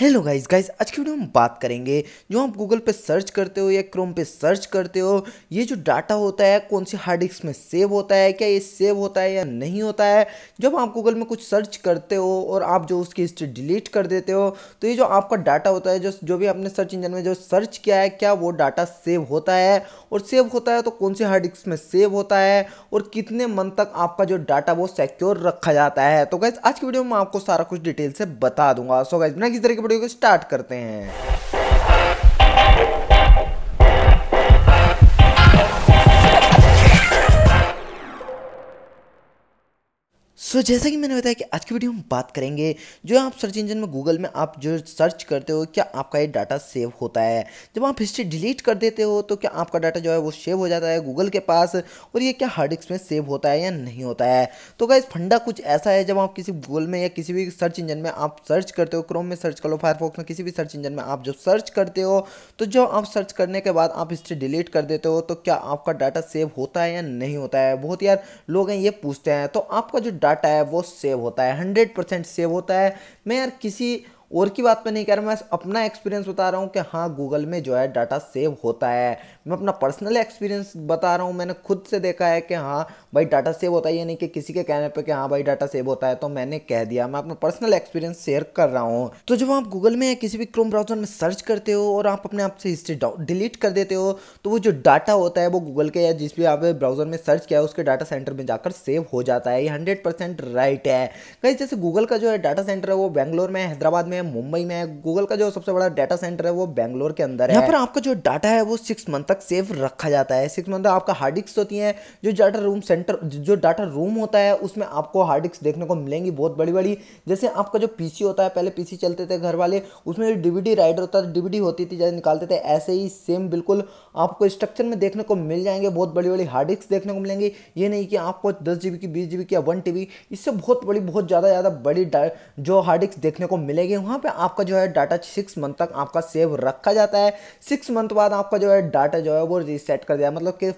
hello guys guys आज की video में हम बात करेंगे जो आप गूगल पे सर्च करते हो या क्रोम पे सर्च करते हो ये जो डाटा होता है कौन सी हार्ड डिस्क में सेव होता है क्या ये सेव होता है या नहीं होता है जब आप गूगल में कुछ सर्च करते हो और आप जो उसकी हिस्ट्री डिलीट कर देते हो तो ये जो आपका डाटा होता है जो जो भी आपने सर्च इंजन में जो सर्च किया है क्या वो डाटा सेव होता है और सेव होता है तो कौन सी हार्ड डिस्क में सेव होता है और कितने मंथ तक आपका जो डाटा वो सिक्योर रखा जाता है तो गाइज आज की वीडियो में आपको सारा कुछ डिटेल से बता दूंगा सो गाइज बिना किस तरीके की वीडियो को स्टार्ट करते हैं सो so, जैसा कि मैंने बताया कि आज की वीडियो में बात करेंगे जो आप सर्च इंजन में गूगल में आप जो सर्च करते हो क्या आपका ये डाटा सेव होता है जब आप हिस्ट्री डिलीट कर देते हो तो क्या आपका डाटा जो है वो सेव हो जाता है गूगल के पास और ये क्या हार्ड डिस्क में सेव होता है या नहीं होता है तो क्या फंडा कुछ ऐसा है जब आप किसी गूगल में या किसी भी सर्च इंजन में आप सर्च करते हो क्रोम में सर्च कर लो फायरफॉक्स में किसी भी सर्च इंजन में आप जब सर्च करते हो तो जो आप सर्च करने के बाद आप हिस्ट्री डिलीट कर देते हो तो क्या आपका डाटा सेव होता है या नहीं होता है बहुत यार लोग हैं ये पूछते हैं तो आपका जो डाटा डाटा है वो सेव होता है हंड्रेड परसेंट सेव होता है मैं यार किसी और की बात मैं नहीं कह रहा मैं अपना एक्सपीरियंस बता रहा हूँ कि हाँ गूगल में जो है डाटा सेव होता है मैं अपना पर्सनल एक्सपीरियंस बता रहा हूँ मैंने खुद से देखा है कि हाँ भाई डाटा सेव होता है या नहीं कि किसी के कहने पर कि हाँ भाई डाटा सेव होता है तो मैंने कह दिया मैं अपना पर्सनल एक्सपीरियंस शेयर कर रहा हूँ तो जब आप गूगल में या किसी भी क्रोम ब्राउजर में सर्च करते हो और आप अपने आप से हिस्ट्री डिलीट कर देते हो तो वो जो डाटा होता है वो गूगल के या जिस भी आप ब्राउजर में सर्च किया है उसके डाटा सेंटर में जाकर सेव हो जाता है ये हंड्रेड परसेंट राइट है कहीं जैसे गूगल का जो है डाटा सेंटर है वो बेंगलोर में हैदराबाद में हैं मुंबई में है गूगल का जो सबसे बड़ा डाटा सेंटर है वो बैंगलोर के अंदर है यहाँ पर आपका जो डाटा है वो सिक्स मंथ तक सेफ रखा जाता है सिक्स मंथ आपका हार्ड डिस्क होती है जो डाटा रूम सेंटर जो डाटा रूम होता है उसमें आपको हार्ड डिस्क देखने को मिलेंगी बहुत बड़ी बड़ी जैसे आपका जो पीसी होता है पहले पीसी चलते थे घर वाले उसमें जो डीवीडी राइडर होता था डीवीडी होती थी जैसे निकालते थे ऐसे ही सेम बिल्कुल आपको स्ट्रक्चर में देखने को मिल जाएंगे बहुत बड़ी बड़ी हार्ड डिस्क देखने को मिलेंगे ये नहीं कि आपको दस जी की बीस जी की या वन टी इससे बहुत बड़ी बहुत ज़्यादा ज़्यादा बड़ी जो हार्ड डिस्क देखने को मिलेगी वहाँ वहाँ पे आपका जो है डाटा सिक्स मंथ तक आपका सेव रखा जाता है सिक्स मंथ बाद आपका जो है डाटा जो है वो रीसेट कर दिया मतलब कि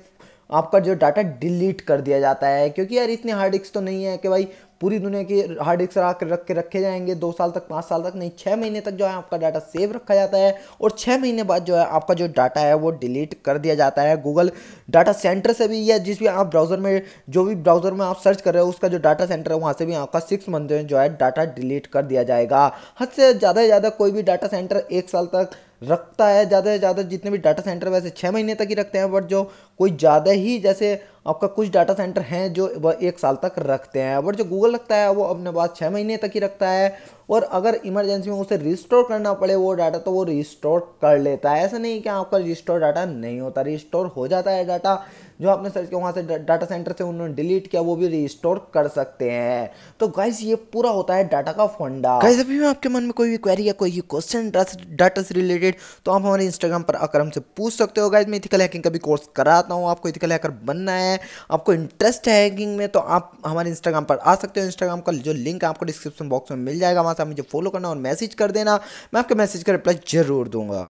आपका जो डाटा डिलीट कर दिया जाता है क्योंकि यार इतने हार्ड डिस्क तो नहीं है कि भाई पूरी दुनिया के हार्ड डिस्क रख रख के रखे जाएंगे दो साल तक पाँच साल तक नहीं छः महीने तक जो है आपका डाटा सेव रखा जाता है और छः महीने बाद जो है आपका जो डाटा है वो डिलीट कर दिया जाता है गूगल डाटा सेंटर से भी या जिस भी आप ब्राउज़र में जो भी ब्राउज़र में आप सर्च कर रहे हो उसका जो डाटा सेंटर है वहाँ से भी आपका सिक्स मंथ में जो है डाटा डिलीट कर दिया जाएगा हद से ज़्यादा से ज़्यादा कोई भी डाटा सेंटर एक साल तक रखता है ज़्यादा से ज़्यादा जितने भी डाटा सेंटर वैसे छः महीने तक ही रखते हैं बट जो कोई ज़्यादा ही जैसे आपका कुछ डाटा सेंटर हैं जो वह एक साल तक रखते हैं बट जो गूगल रखता है वो अपने पास छः महीने तक ही रखता है और अगर इमरजेंसी में उसे रिस्टोर करना पड़े वो डाटा तो वो रिस्टोर कर लेता है ऐसा नहीं कि आपका रिस्टोर डाटा नहीं होता रिस्टोर हो जाता है डाटा जो आपने सर्च किया वहाँ से डाटा सेंटर से उन्होंने डिलीट किया वो भी रिस्टोर कर सकते हैं तो गाइस ये पूरा होता है डाटा का फंडा गाइस अभी भी आपके मन में कोई भी क्वेरी या कोई भी क्वेश्चन डाटा से रिलेटेड तो आप हमारे इंस्टाग्राम पर आकर हमसे पूछ सकते हो गाइज मैं इथिकल हैकिंग का भी कोर्स कराता हूँ आपको इथिकल हैकर बनना है आपको इंटरेस्ट है हैकिंग में तो आप हमारे इंस्टाग्राम पर आ सकते हो इंस्टाग्राम का जो लिंक आपको डिस्क्रिप्शन बॉक्स में मिल जाएगा वहाँ से आप मुझे फॉलो करना और मैसेज कर देना मैं आपके मैसेज का रिप्लाई जरूर दूंगा